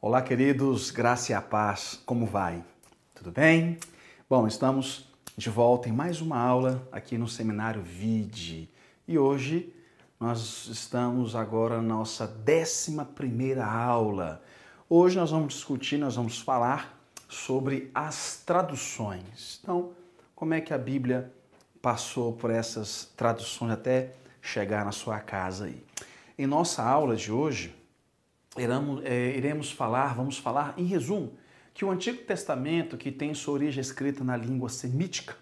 Olá, queridos, graça e a paz, como vai? Tudo bem? Bom, estamos de volta em mais uma aula aqui no seminário VIDE e hoje nós estamos agora na nossa 11 aula. Hoje nós vamos discutir, nós vamos falar sobre as traduções. Então, como é que a Bíblia passou por essas traduções até chegar na sua casa aí? Em nossa aula de hoje, iramos, é, iremos falar, vamos falar, em resumo, que o Antigo Testamento, que tem sua origem escrita na língua semítica,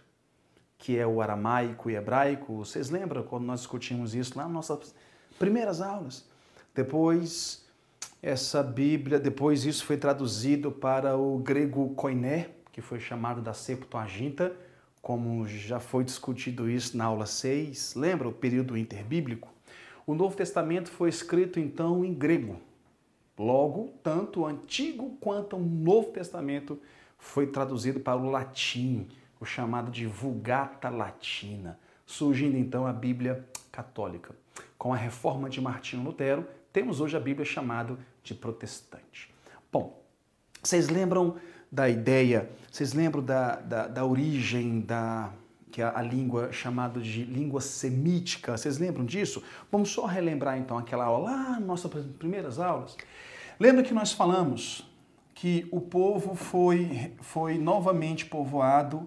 que é o aramaico e hebraico, vocês lembram quando nós discutimos isso lá nas nossas primeiras aulas? Depois, essa Bíblia, depois isso foi traduzido para o grego koiné, que foi chamado da Septuaginta, como já foi discutido isso na aula 6, lembra o período interbíblico? O Novo Testamento foi escrito então em grego, Logo, tanto o Antigo quanto o Novo Testamento foi traduzido para o latim, o chamado de Vulgata Latina, surgindo então a Bíblia Católica. Com a reforma de Martinho Lutero, temos hoje a Bíblia chamada de protestante. Bom, vocês lembram da ideia, vocês lembram da, da, da origem, da, que é a língua chamada de língua semítica. Vocês lembram disso? Vamos só relembrar então aquela aula lá, nossas primeiras aulas. Lembra que nós falamos que o povo foi, foi novamente povoado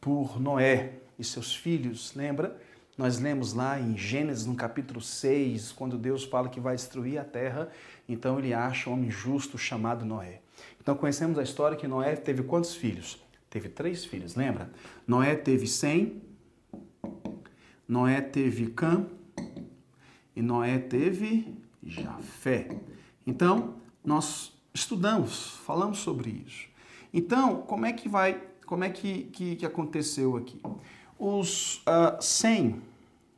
por Noé e seus filhos, lembra? Nós lemos lá em Gênesis, no capítulo 6, quando Deus fala que vai destruir a terra, então ele acha um homem justo chamado Noé. Então conhecemos a história que Noé teve quantos filhos? Teve três filhos, lembra? Noé teve Sem, Noé teve Cã e Noé teve Jafé. Então, nós estudamos, falamos sobre isso. Então, como é que vai, como é que, que, que aconteceu aqui? Os uh, Sem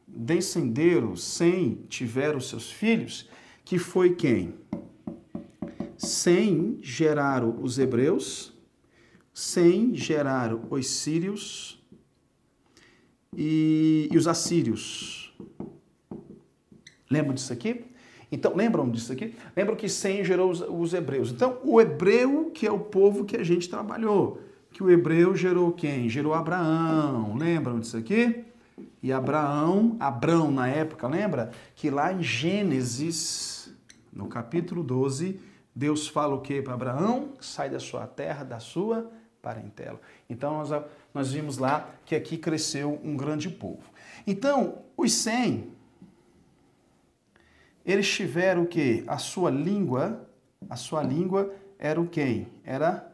descenderam, Sem tiveram seus filhos, que foi quem? Sem geraram os hebreus, sem geraram os sírios e, e os assírios. Lembram disso aqui? Então, lembram disso aqui? Lembram que Sem gerou os, os, hebreus. Então, o hebreu, que é o povo que a gente trabalhou, que o hebreu gerou quem? Gerou Abraão. Lembram disso aqui? E Abraão, Abraão na época, lembra? Que lá em Gênesis, no capítulo 12, Deus fala o que para Abraão? Sai da sua terra, da sua parentela. Então, nós, nós vimos lá que aqui cresceu um grande povo. Então, os 100, eles tiveram o quê? A sua língua, a sua língua era o quê? Era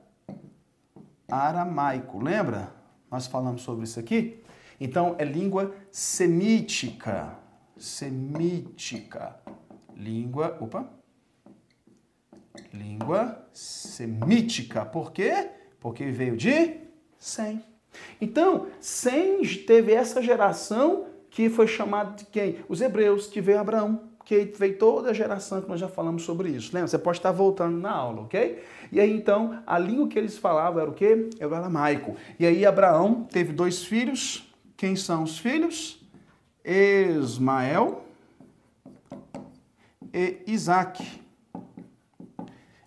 aramaico, lembra? Nós falamos sobre isso aqui. Então, é língua semítica. Semítica. Língua, opa. Língua semítica. Por quê? Porque veio de Sem. Então, Sem teve essa geração que foi chamada de quem? Os hebreus, que veio Abraão, que veio toda a geração que nós já falamos sobre isso. Lembra? Você pode estar voltando na aula, ok? E aí, então, a língua que eles falavam era o quê? Era o aramaico. E aí, Abraão teve dois filhos. Quem são os filhos? Ismael e Isaac.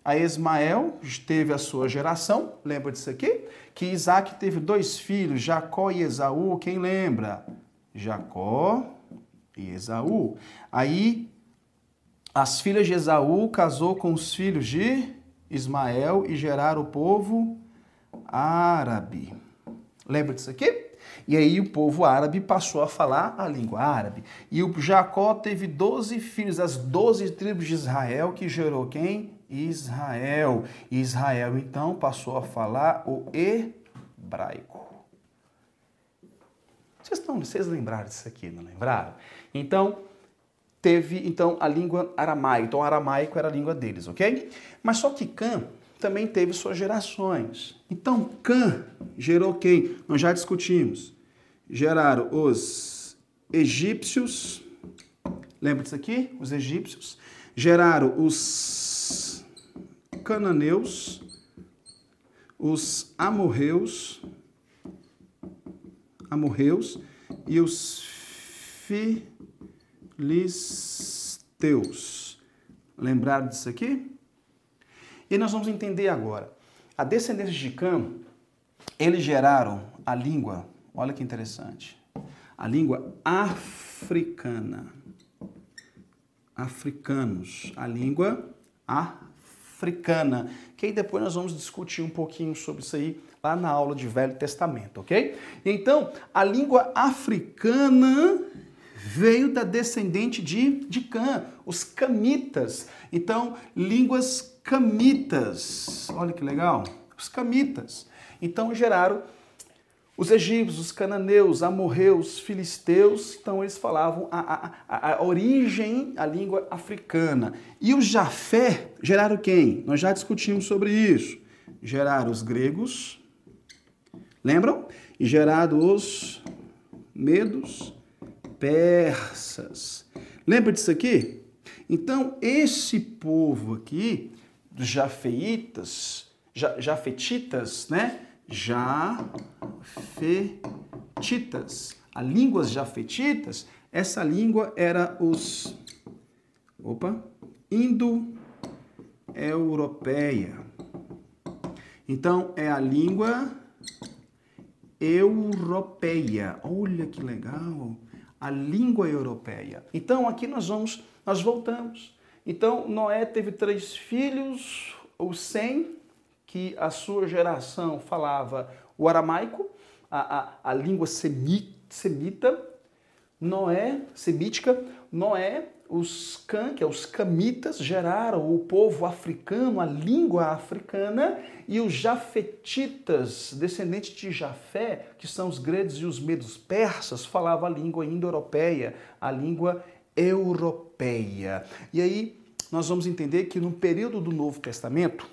A Ismael teve a sua geração, lembra disso aqui? Que Isaac teve dois filhos, Jacó e Esaú, quem lembra? Jacó e Esaú. Aí, as filhas de Esaú casou com os filhos de Ismael e geraram o povo árabe. Lembra disso aqui? E aí o povo árabe passou a falar a língua árabe. E o Jacó teve 12 filhos, as 12 tribos de Israel, que gerou quem? Israel. Israel então passou a falar o hebraico. Vocês, estão, vocês lembraram disso aqui, não lembraram? Então, teve então a língua aramaica. Então, o aramaico era a língua deles, ok? Mas só que Cã também teve suas gerações. Então, Cã gerou quem? Nós já discutimos. Geraram os egípcios. Lembra disso aqui? Os egípcios. Geraram os cananeus, os amorreus, amorreus e os filisteus. Lembraram disso aqui? E nós vamos entender agora. A descendência de Cam, eles geraram a língua, olha que interessante, a língua africana. Africanos, a língua africana africana, que aí depois nós vamos discutir um pouquinho sobre isso aí lá na aula de Velho Testamento, ok? Então, a língua africana veio da descendente de, de Cã, os camitas. Então, línguas camitas. Olha que legal, os camitas. Então, geraram os egípcios, os cananeus, amorreus, filisteus, então eles falavam a, a, a, origem, a língua africana. E os Jafé geraram quem? Nós já discutimos sobre isso. Geraram os gregos, lembram? E geraram os medos persas. Lembra disso aqui? Então, esse povo aqui, dos jafeitas, ja, jafetitas, né? Já jafetitas. A língua jafetitas, essa língua era os opa, indo-europeia. Então é a língua europeia. Olha que legal, a língua europeia. Então aqui nós vamos, nós voltamos. Então Noé teve três filhos, o Sem, que a sua geração falava o aramaico, a, a, a língua semita, Noé, semítica, Noé, os Can, que é os camitas, geraram o povo africano, a língua africana, e os jafetitas, descendentes de Jafé, que são os gregos e os medos persas, falavam a língua indo-europeia, a língua europeia. E aí nós vamos entender que no período do Novo Testamento,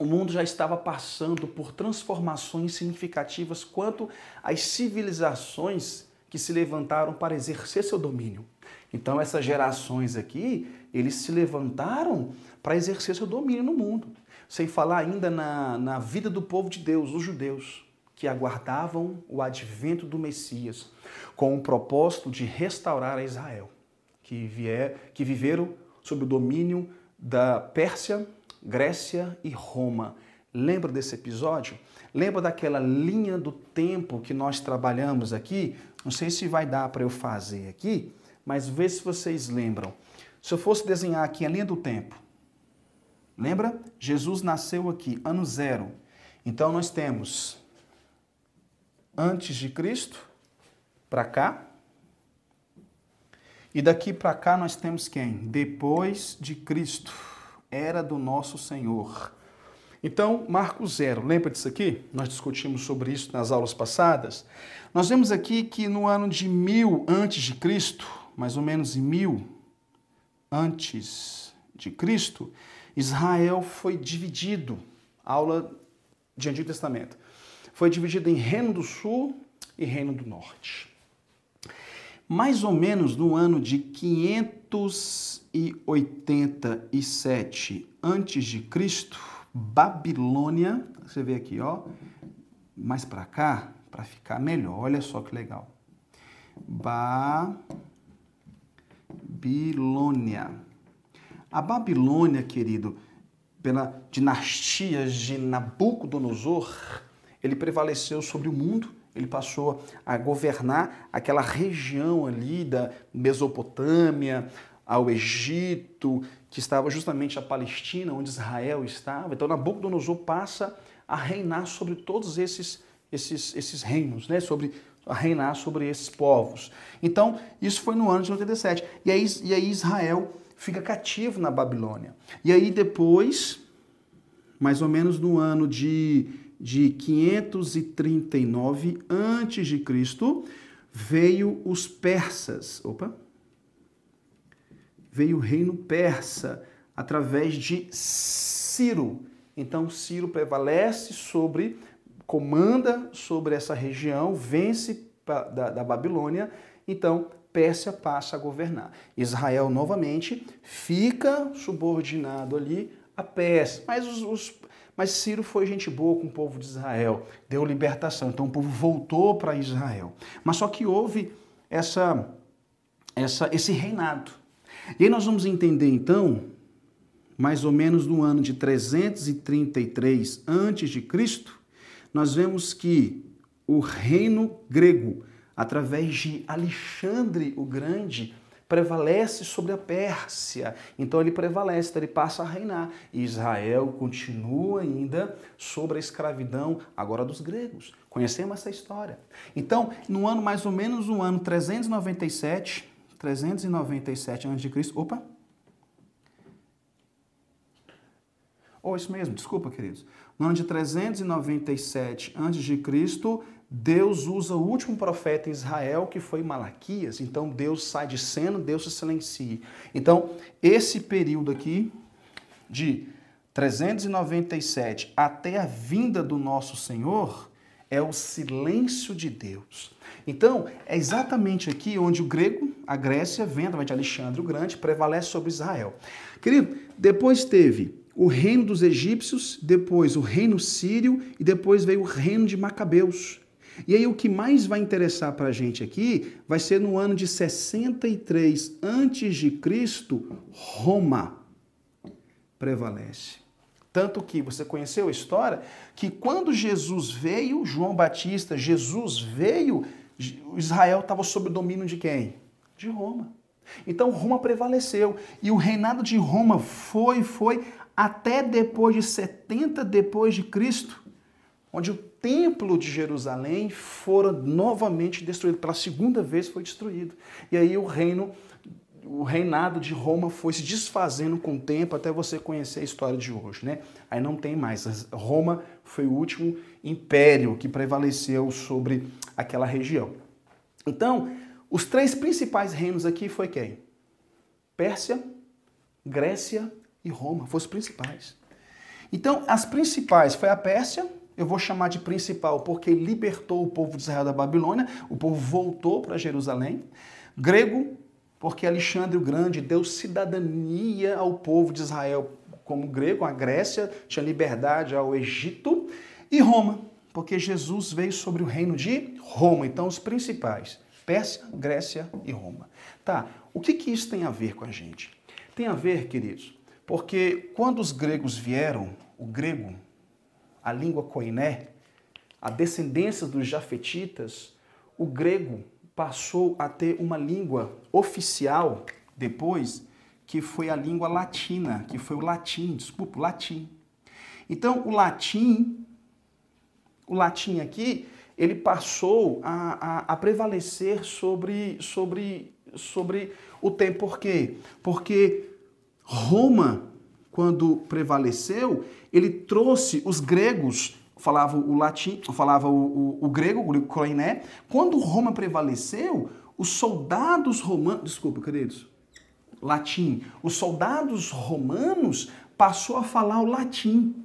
o mundo já estava passando por transformações significativas quanto às civilizações que se levantaram para exercer seu domínio. Então, essas gerações aqui, eles se levantaram para exercer seu domínio no mundo. Sem falar ainda na, na vida do povo de Deus, os judeus, que aguardavam o advento do Messias, com o propósito de restaurar a Israel, que, vier, que viveram sob o domínio da Pérsia Grécia e Roma. Lembra desse episódio? Lembra daquela linha do tempo que nós trabalhamos aqui? Não sei se vai dar para eu fazer aqui, mas vê se vocês lembram. Se eu fosse desenhar aqui a linha do tempo, lembra? Jesus nasceu aqui, ano zero. Então nós temos antes de Cristo para cá. E daqui para cá nós temos quem? Depois de Cristo era do nosso Senhor. Então, Marco Zero, lembra disso aqui? Nós discutimos sobre isso nas aulas passadas. Nós vemos aqui que no ano de mil antes de Cristo, mais ou menos em mil antes de Cristo, Israel foi dividido. Aula de Antigo Testamento. Foi dividido em Reino do Sul e Reino do Norte mais ou menos no ano de 587 a.C., Babilônia, você vê aqui, ó, mais para cá, para ficar melhor. Olha só que legal. Babilônia. A Babilônia, querido, pela dinastia de Nabucodonosor, ele prevaleceu sobre o mundo ele passou a governar aquela região ali da Mesopotâmia, ao Egito, que estava justamente a Palestina, onde Israel estava. Então Nabucodonosor passa a reinar sobre todos esses, esses, esses reinos, né? sobre, a reinar sobre esses povos. Então, isso foi no ano de 87. E aí, e aí Israel fica cativo na Babilônia. E aí depois, mais ou menos no ano de de 539 antes de Cristo, veio os persas. Opa. Veio o reino persa através de Ciro. Então Ciro prevalece sobre comanda sobre essa região, vence da, da Babilônia. Então Pérsia passa a governar. Israel novamente fica subordinado ali a Pérsia, mas os, os mas Ciro foi gente boa com o povo de Israel, deu libertação. Então o povo voltou para Israel. Mas só que houve essa, essa, esse reinado. E aí nós vamos entender então, mais ou menos no ano de 333 a.C., nós vemos que o reino grego, através de Alexandre o Grande, prevalece sobre a Pérsia. Então ele prevalece, então ele passa a reinar. E Israel continua ainda sobre a escravidão agora dos gregos. Conhecemos essa história. Então, no ano mais ou menos no ano 397, 397 a.C., opa, ou oh, isso mesmo, desculpa, queridos. No ano de 397 a.C., Deus usa o último profeta em Israel, que foi Malaquias. Então Deus sai de cena, Deus se silencia. Então, esse período aqui de 397 até a vinda do nosso Senhor é o silêncio de Deus. Então, é exatamente aqui onde o grego, a Grécia, de Alexandre o Grande, prevalece sobre Israel. Querido, depois teve o reino dos egípcios, depois o reino sírio e depois veio o reino de Macabeus. E aí o que mais vai interessar para a gente aqui vai ser no ano de 63 antes de Cristo, Roma prevalece. Tanto que você conheceu a história que quando Jesus veio, João Batista, Jesus veio, Israel estava sob o domínio de quem? De Roma. Então Roma prevaleceu e o reinado de Roma foi, foi até depois de 70 depois de Cristo, onde templo de Jerusalém fora novamente destruído, pela segunda vez foi destruído. E aí o reino o reinado de Roma foi se desfazendo com o tempo até você conhecer a história de hoje, né? Aí não tem mais. Roma foi o último império que prevaleceu sobre aquela região. Então, os três principais reinos aqui foi quem? Pérsia, Grécia e Roma, foram os principais. Então, as principais foi a Pérsia, eu vou chamar de principal, porque libertou o povo de Israel da Babilônia, o povo voltou para Jerusalém. Grego, porque Alexandre o Grande deu cidadania ao povo de Israel como grego, a Grécia tinha liberdade ao Egito. E Roma, porque Jesus veio sobre o reino de Roma. Então, os principais: Pérsia, Grécia e Roma. Tá, o que, que isso tem a ver com a gente? Tem a ver, queridos, porque quando os gregos vieram, o grego a língua koiné, a descendência dos jafetitas, o grego passou a ter uma língua oficial depois, que foi a língua latina, que foi o latim, desculpa, o latim. Então, o latim, o latim aqui, ele passou a, a, a prevalecer sobre, sobre, sobre o tempo. Por quê? Porque Roma, quando prevaleceu, ele trouxe os gregos falava o latim, falava o, o, o grego, o croiné. Quando Roma prevaleceu, os soldados romanos, desculpa, queridos, latim, os soldados romanos passou a falar o latim.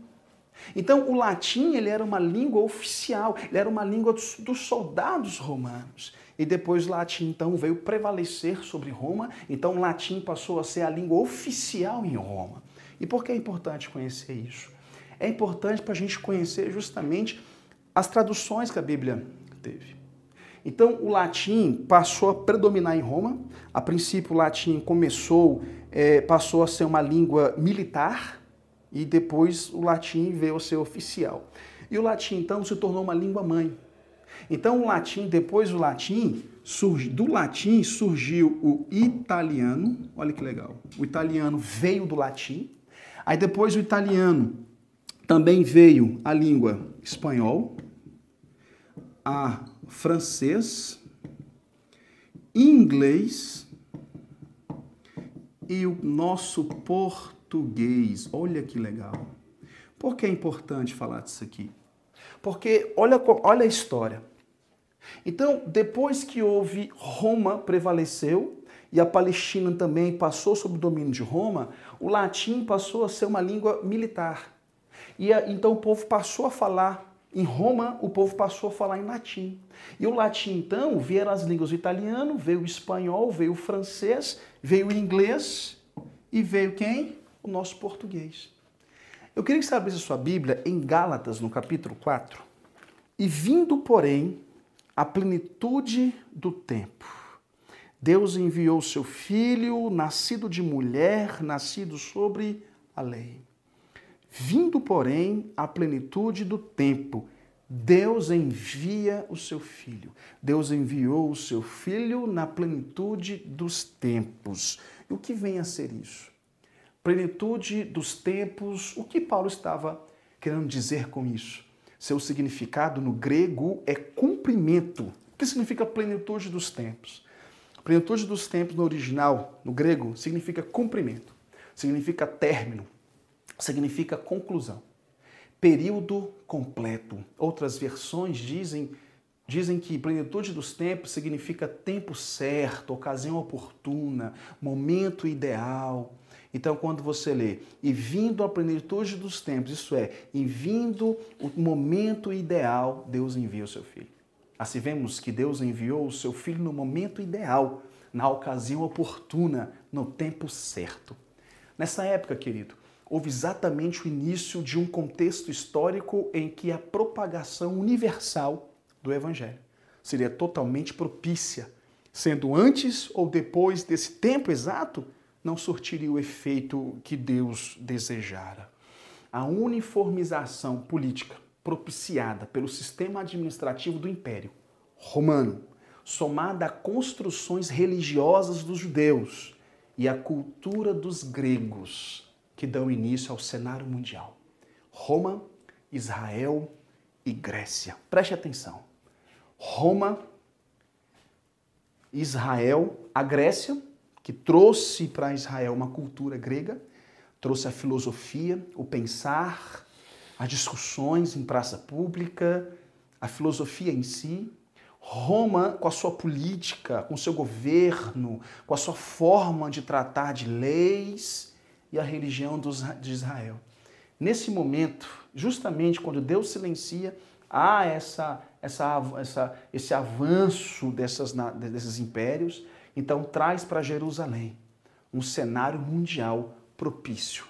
Então, o latim ele era uma língua oficial, ele era uma língua dos, dos soldados romanos. E depois o latim então veio prevalecer sobre Roma, então o latim passou a ser a língua oficial em Roma. E por que é importante conhecer isso? é importante para a gente conhecer justamente as traduções que a Bíblia teve. Então, o latim passou a predominar em Roma. A princípio, o latim começou, é, passou a ser uma língua militar e depois o latim veio a ser oficial. E o latim, então, se tornou uma língua mãe. Então, o latim, depois o latim, surgi, do latim surgiu o italiano. Olha que legal. O italiano veio do latim. Aí depois o italiano também veio a língua espanhol, a francês, inglês e o nosso português. Olha que legal. Por que é importante falar disso aqui? Porque olha, olha a história. Então, depois que houve Roma prevaleceu e a Palestina também passou sob o domínio de Roma, o latim passou a ser uma língua militar. E então o povo passou a falar em Roma, o povo passou a falar em latim. E o latim, então, vieram as línguas italiano, veio o espanhol, veio o francês, veio o inglês e veio quem? O nosso português. Eu queria que você abrisse a sua Bíblia em Gálatas, no capítulo 4. E vindo, porém, a plenitude do tempo, Deus enviou seu filho, nascido de mulher, nascido sobre a lei Vindo, porém, à plenitude do tempo, Deus envia o seu filho. Deus enviou o seu filho na plenitude dos tempos. E o que vem a ser isso? Plenitude dos tempos, o que Paulo estava querendo dizer com isso? Seu significado no grego é cumprimento. O que significa plenitude dos tempos? Plenitude dos tempos no original, no grego, significa cumprimento, significa término, significa conclusão. Período completo. Outras versões dizem, dizem que plenitude dos tempos significa tempo certo, ocasião oportuna, momento ideal. Então, quando você lê, e vindo a plenitude dos tempos, isso é, e vindo o momento ideal, Deus envia o seu filho. Assim vemos que Deus enviou o seu filho no momento ideal, na ocasião oportuna, no tempo certo. Nessa época, querido, houve exatamente o início de um contexto histórico em que a propagação universal do Evangelho seria totalmente propícia, sendo antes ou depois desse tempo exato, não surtiria o efeito que Deus desejara. A uniformização política propiciada pelo sistema administrativo do Império Romano, somada a construções religiosas dos judeus e a cultura dos gregos, que dão início ao cenário mundial: Roma, Israel e Grécia. Preste atenção. Roma, Israel, a Grécia, que trouxe para Israel uma cultura grega, trouxe a filosofia, o pensar, as discussões em praça pública, a filosofia em si. Roma, com a sua política, com o seu governo, com a sua forma de tratar de leis, e a religião de Israel. Nesse momento, justamente quando Deus silencia, há essa, essa, essa, esse avanço dessas, desses impérios, então traz para Jerusalém um cenário mundial propício.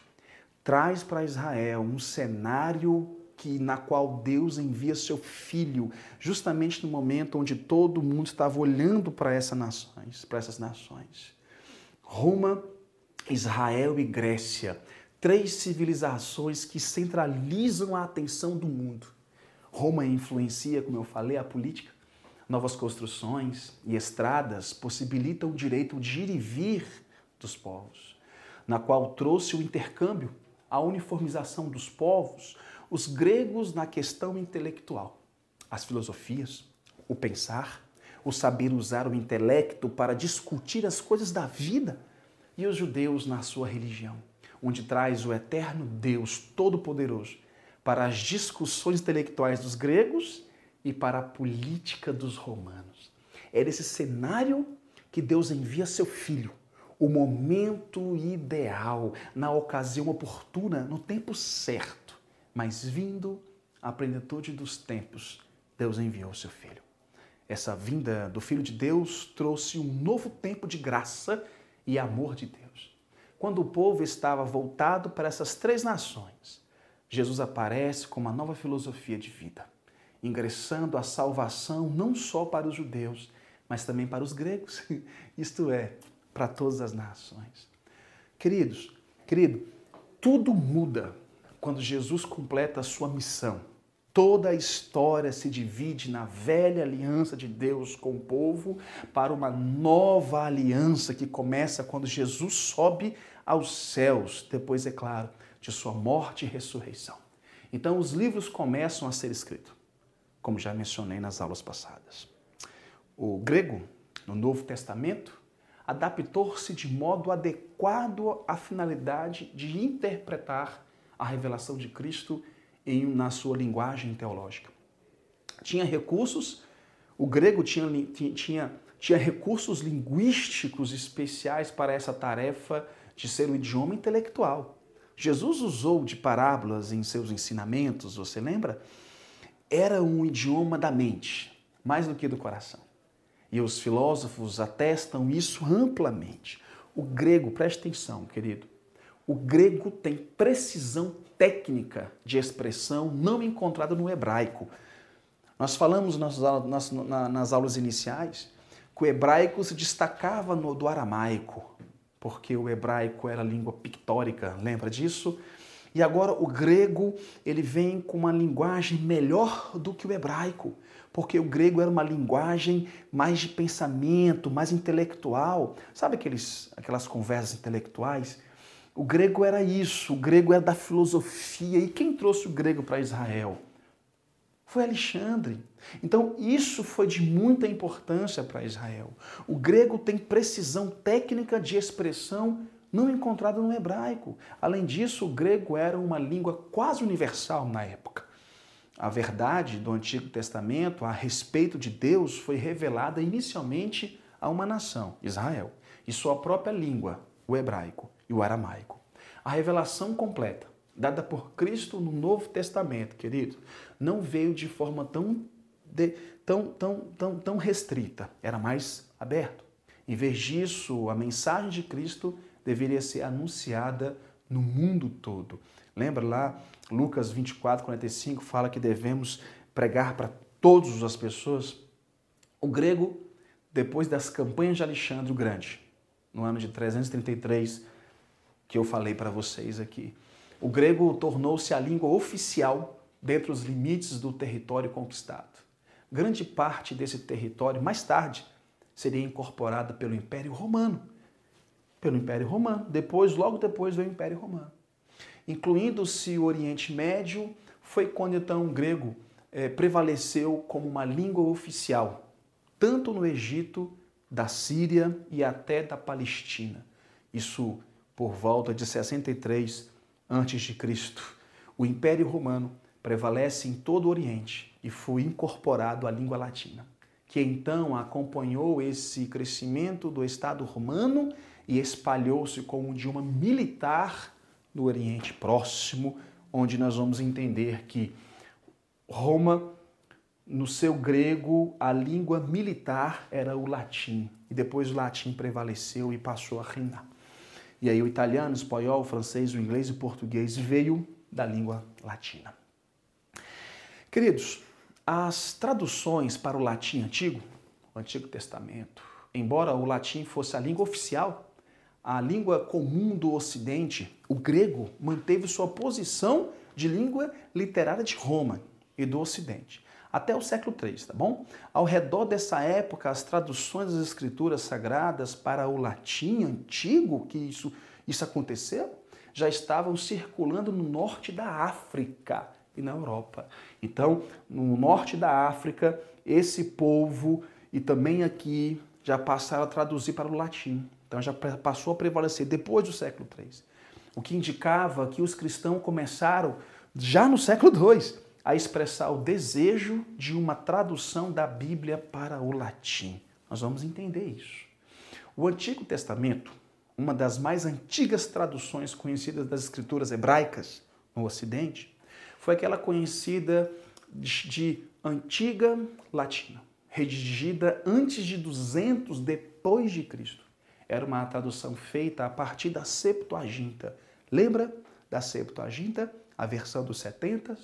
Traz para Israel um cenário que na qual Deus envia seu filho, justamente no momento onde todo mundo estava olhando para essas nações, para essas nações. Roma Israel e Grécia, três civilizações que centralizam a atenção do mundo. Roma influencia, como eu falei, a política. Novas construções e estradas possibilitam o direito de ir e vir dos povos, na qual trouxe o intercâmbio, a uniformização dos povos, os gregos na questão intelectual, as filosofias, o pensar, o saber usar o intelecto para discutir as coisas da vida e os judeus na sua religião, onde traz o eterno Deus Todo-Poderoso para as discussões intelectuais dos gregos e para a política dos romanos. É nesse cenário que Deus envia seu filho, o momento ideal, na ocasião oportuna, no tempo certo, mas vindo à plenitude dos tempos, Deus enviou seu filho. Essa vinda do Filho de Deus trouxe um novo tempo de graça e amor de Deus. Quando o povo estava voltado para essas três nações, Jesus aparece com uma nova filosofia de vida, ingressando a salvação não só para os judeus, mas também para os gregos, isto é, para todas as nações. Queridos, querido, tudo muda quando Jesus completa a sua missão Toda a história se divide na velha aliança de Deus com o povo para uma nova aliança que começa quando Jesus sobe aos céus, depois, é claro, de sua morte e ressurreição. Então, os livros começam a ser escritos, como já mencionei nas aulas passadas. O grego, no Novo Testamento, adaptou-se de modo adequado à finalidade de interpretar a revelação de Cristo em, na sua linguagem teológica. Tinha recursos, o grego tinha, tinha, tinha recursos linguísticos especiais para essa tarefa de ser um idioma intelectual. Jesus usou de parábolas em seus ensinamentos, você lembra? Era um idioma da mente, mais do que do coração. E os filósofos atestam isso amplamente. O grego, preste atenção, querido, o grego tem precisão técnica de expressão não encontrada no hebraico. Nós falamos nas, aulas iniciais que o hebraico se destacava no, do aramaico, porque o hebraico era língua pictórica, lembra disso? E agora o grego, ele vem com uma linguagem melhor do que o hebraico, porque o grego era uma linguagem mais de pensamento, mais intelectual. Sabe aqueles, aquelas conversas intelectuais o grego era isso, o grego era é da filosofia. E quem trouxe o grego para Israel? Foi Alexandre. Então, isso foi de muita importância para Israel. O grego tem precisão técnica de expressão não encontrada no hebraico. Além disso, o grego era uma língua quase universal na época. A verdade do Antigo Testamento a respeito de Deus foi revelada inicialmente a uma nação, Israel, e sua própria língua, o hebraico e o aramaico. A revelação completa, dada por Cristo no Novo Testamento, querido, não veio de forma tão, de, tão, tão, tão, tão restrita, era mais aberto. Em vez disso, a mensagem de Cristo deveria ser anunciada no mundo todo. Lembra lá, Lucas 24, 45 fala que devemos pregar para todas as pessoas? O grego, depois das campanhas de Alexandre o Grande, no ano de 333 que eu falei para vocês aqui. O grego tornou-se a língua oficial dentro dos limites do território conquistado. Grande parte desse território, mais tarde, seria incorporada pelo Império Romano. Pelo Império Romano, depois, logo depois do Império Romano. Incluindo-se o Oriente Médio, foi quando então o grego é, prevaleceu como uma língua oficial, tanto no Egito, da Síria e até da Palestina. Isso por volta de 63 a.C. O Império Romano prevalece em todo o Oriente e foi incorporado à língua latina, que então acompanhou esse crescimento do Estado romano e espalhou-se como de uma militar no Oriente Próximo, onde nós vamos entender que Roma, no seu grego, a língua militar era o latim, e depois o latim prevaleceu e passou a reinar. E aí o italiano, o espanhol, o francês, o inglês e o português veio da língua latina. Queridos, as traduções para o latim antigo, o Antigo Testamento, embora o latim fosse a língua oficial, a língua comum do Ocidente, o grego manteve sua posição de língua literária de Roma e do Ocidente até o século III, tá bom? Ao redor dessa época, as traduções das escrituras sagradas para o latim antigo, que isso, isso aconteceu, já estavam circulando no norte da África e na Europa. Então, no norte da África, esse povo e também aqui já passaram a traduzir para o latim. Então já passou a prevalecer depois do século III. O que indicava que os cristãos começaram já no século II a expressar o desejo de uma tradução da Bíblia para o latim. Nós vamos entender isso. O Antigo Testamento, uma das mais antigas traduções conhecidas das escrituras hebraicas no Ocidente, foi aquela conhecida de antiga latina, redigida antes de 200 depois de Cristo. Era uma tradução feita a partir da Septuaginta. Lembra da Septuaginta, a versão dos 70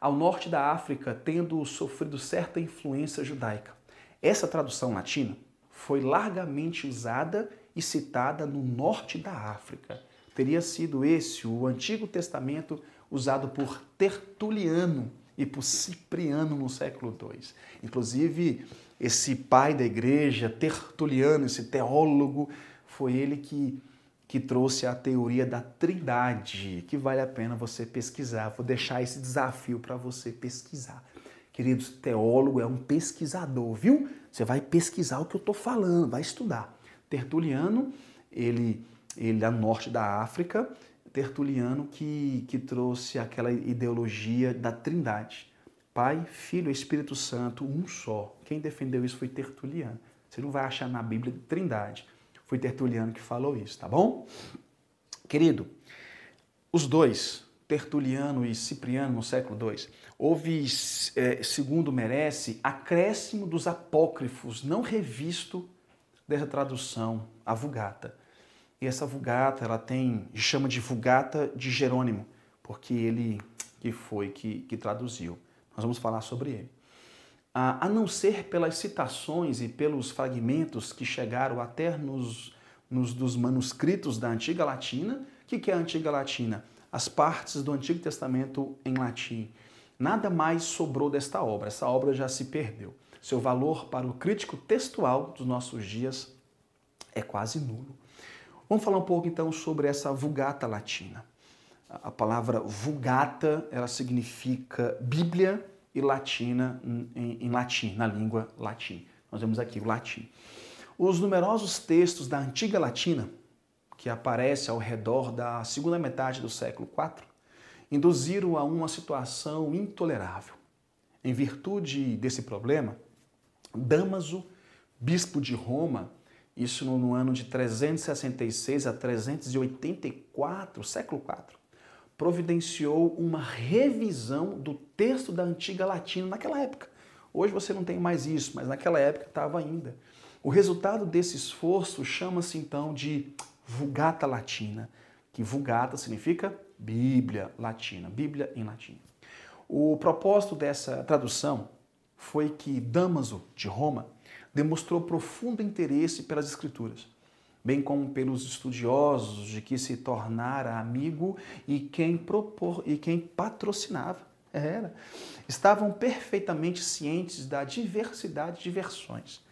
ao norte da África, tendo sofrido certa influência judaica. Essa tradução latina foi largamente usada e citada no norte da África. Teria sido esse o Antigo Testamento usado por Tertuliano e por Cipriano no século II. Inclusive, esse pai da igreja, Tertuliano, esse teólogo, foi ele que que trouxe a teoria da Trindade, que vale a pena você pesquisar. Vou deixar esse desafio para você pesquisar. Queridos, teólogo é um pesquisador, viu? Você vai pesquisar o que eu estou falando, vai estudar. Tertuliano, ele, ele é norte da África, Tertuliano que, que trouxe aquela ideologia da Trindade. Pai, Filho Espírito Santo, um só. Quem defendeu isso foi Tertuliano. Você não vai achar na Bíblia Trindade. Foi Tertuliano que falou isso, tá bom? Querido, os dois, Tertuliano e Cipriano, no século II, houve, é, segundo merece, acréscimo dos apócrifos não revisto dessa tradução, a Vulgata. E essa Vulgata, ela tem, chama de Vulgata de Jerônimo, porque ele que foi que, que traduziu. Nós vamos falar sobre ele a não ser pelas citações e pelos fragmentos que chegaram até nos, nos dos manuscritos da Antiga Latina. O que, que é a Antiga Latina? As partes do Antigo Testamento em latim. Nada mais sobrou desta obra, essa obra já se perdeu. Seu valor para o crítico textual dos nossos dias é quase nulo. Vamos falar um pouco então sobre essa Vulgata Latina. A palavra Vulgata, ela significa Bíblia e latina em, em latim, na língua latim. Nós vemos aqui o latim. Os numerosos textos da antiga latina, que aparece ao redor da segunda metade do século IV, induziram a uma situação intolerável. Em virtude desse problema, Damaso, bispo de Roma, isso no ano de 366 a 384, século IV, providenciou uma revisão do texto da antiga latina naquela época. Hoje você não tem mais isso, mas naquela época estava ainda. O resultado desse esforço chama-se então de Vulgata Latina, que Vulgata significa Bíblia Latina, Bíblia em latim. O propósito dessa tradução foi que Damaso, de Roma, demonstrou profundo interesse pelas escrituras bem como pelos estudiosos de que se tornara amigo e quem propor e quem patrocinava. Era. Estavam perfeitamente cientes da diversidade de versões,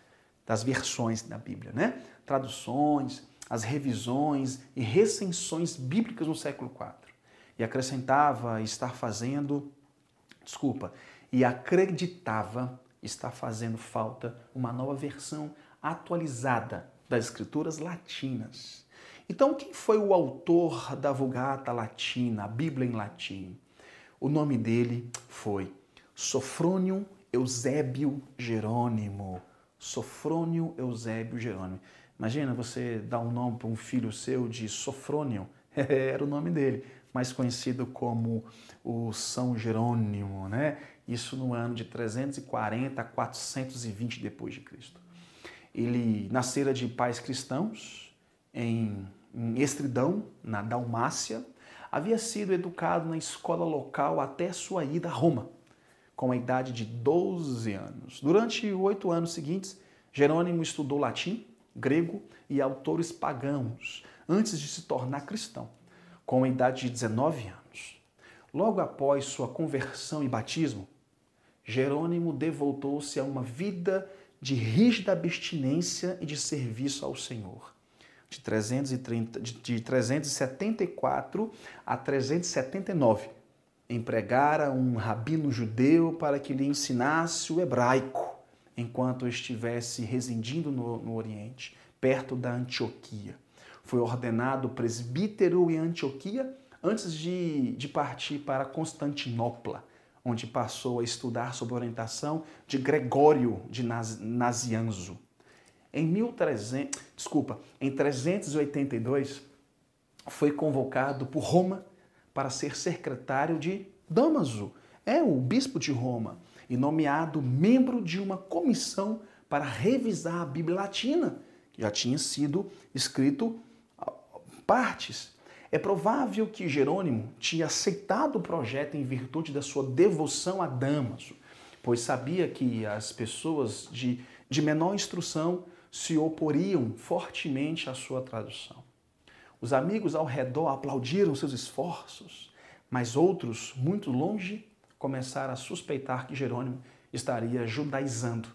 das versões da Bíblia, né? Traduções, as revisões e recensões bíblicas no século IV. E acrescentava estar fazendo, desculpa, e acreditava estar fazendo falta uma nova versão atualizada das escrituras latinas. Então, quem foi o autor da Vulgata Latina, a Bíblia em latim? O nome dele foi Sofrônio Eusébio Jerônimo. Sofrônio Eusébio Jerônimo. Imagina você dar um nome para um filho seu de Sofrônio, era o nome dele, mais conhecido como o São Jerônimo, né? Isso no ano de 340 a 420 depois de Cristo. Ele nascera de pais cristãos em, em Estridão, na Dalmácia. Havia sido educado na escola local até sua ida a Roma, com a idade de 12 anos. Durante oito anos seguintes, Jerônimo estudou latim, grego e autores pagãos, antes de se tornar cristão, com a idade de 19 anos. Logo após sua conversão e batismo, Jerônimo devotou-se a uma vida de rígida abstinência e de serviço ao Senhor. De, 330, de, de 374 a 379, empregara um rabino judeu para que lhe ensinasse o hebraico, enquanto estivesse residindo no, no Oriente, perto da Antioquia. Foi ordenado presbítero em Antioquia antes de, de partir para Constantinopla onde passou a estudar sob orientação de Gregório de Nazianzo. Em 1300, desculpa, em 382 foi convocado por Roma para ser secretário de Damaso, é o bispo de Roma, e nomeado membro de uma comissão para revisar a Bíblia Latina, que já tinha sido escrito partes é provável que Jerônimo tinha aceitado o projeto em virtude da sua devoção a Damaso, pois sabia que as pessoas de, de menor instrução se oporiam fortemente à sua tradução. Os amigos ao redor aplaudiram seus esforços, mas outros, muito longe, começaram a suspeitar que Jerônimo estaria judaizando,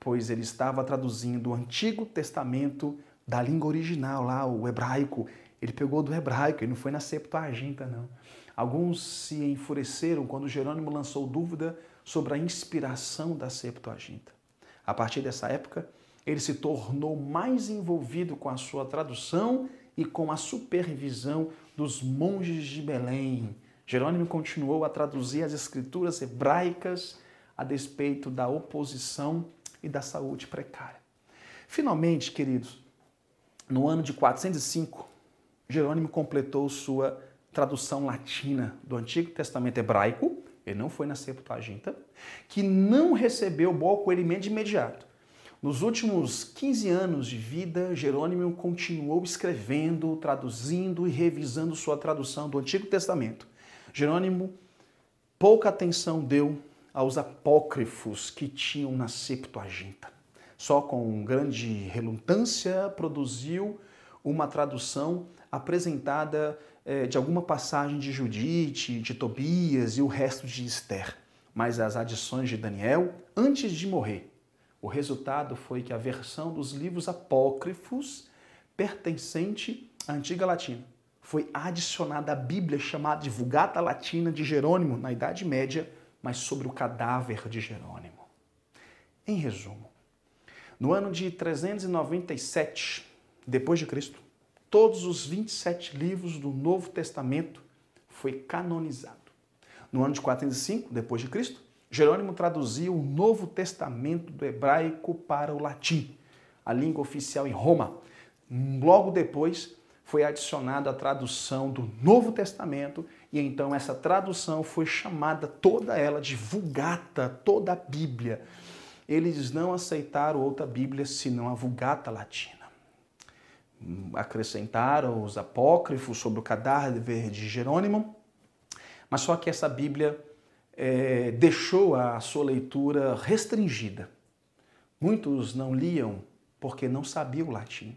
pois ele estava traduzindo o Antigo Testamento da língua original, lá o hebraico, ele pegou do hebraico, ele não foi na Septuaginta, não. Alguns se enfureceram quando Jerônimo lançou dúvida sobre a inspiração da Septuaginta. A partir dessa época, ele se tornou mais envolvido com a sua tradução e com a supervisão dos monges de Belém. Jerônimo continuou a traduzir as escrituras hebraicas a despeito da oposição e da saúde precária. Finalmente, queridos, no ano de 405, Jerônimo completou sua tradução latina do Antigo Testamento hebraico, ele não foi na Septuaginta, que não recebeu o bom acolhimento de imediato. Nos últimos 15 anos de vida, Jerônimo continuou escrevendo, traduzindo e revisando sua tradução do Antigo Testamento. Jerônimo pouca atenção deu aos apócrifos que tinham na Septuaginta. Só com grande relutância produziu uma tradução apresentada é, de alguma passagem de Judite, de Tobias e o resto de Esther, mas as adições de Daniel antes de morrer. O resultado foi que a versão dos livros apócrifos pertencente à antiga latina foi adicionada à Bíblia chamada de Vulgata Latina de Jerônimo na Idade Média, mas sobre o cadáver de Jerônimo. Em resumo, no ano de 397 depois de Cristo, todos os 27 livros do Novo Testamento foi canonizado. No ano de 405 depois de Cristo, Jerônimo traduziu o Novo Testamento do hebraico para o latim, a língua oficial em Roma. Logo depois foi adicionada a tradução do Novo Testamento e então essa tradução foi chamada toda ela de Vulgata, toda a Bíblia. Eles não aceitaram outra Bíblia senão a Vulgata Latina acrescentaram os apócrifos sobre o cadáver de Jerônimo, mas só que essa Bíblia é, deixou a sua leitura restringida. Muitos não liam porque não sabiam o latim.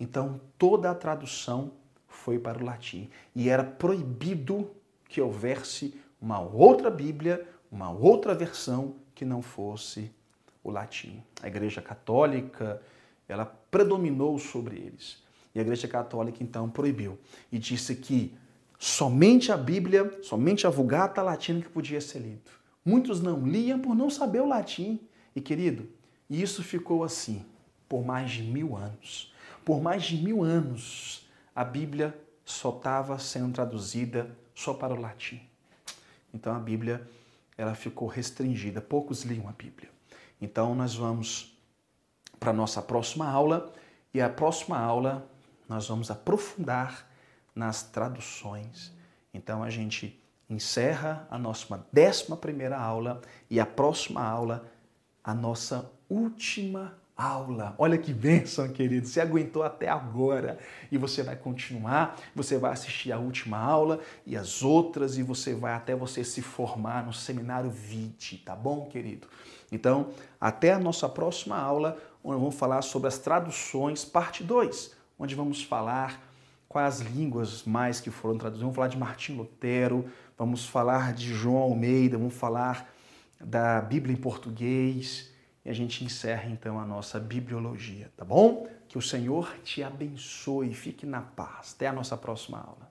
Então toda a tradução foi para o latim e era proibido que houvesse uma outra Bíblia, uma outra versão que não fosse o latim. A Igreja Católica, ela predominou sobre eles. E a Igreja Católica então proibiu e disse que somente a Bíblia, somente a Vulgata Latina que podia ser lido. Muitos não liam por não saber o latim. E querido, isso ficou assim por mais de mil anos. Por mais de mil anos, a Bíblia só estava sendo traduzida só para o latim. Então a Bíblia ela ficou restringida, poucos liam a Bíblia. Então nós vamos para a nossa próxima aula. E a próxima aula nós vamos aprofundar nas traduções. Então a gente encerra a nossa décima primeira aula e a próxima aula, a nossa última aula. Olha que bênção, querido. Você aguentou até agora e você vai continuar, você vai assistir a última aula e as outras e você vai até você se formar no seminário VIT, tá bom, querido? Então, até a nossa próxima aula onde vamos falar sobre as traduções, parte 2, onde vamos falar quais línguas mais que foram traduzidas. Vamos falar de Martim Lutero, vamos falar de João Almeida, vamos falar da Bíblia em português e a gente encerra então a nossa bibliologia, tá bom? Que o Senhor te abençoe, fique na paz. Até a nossa próxima aula.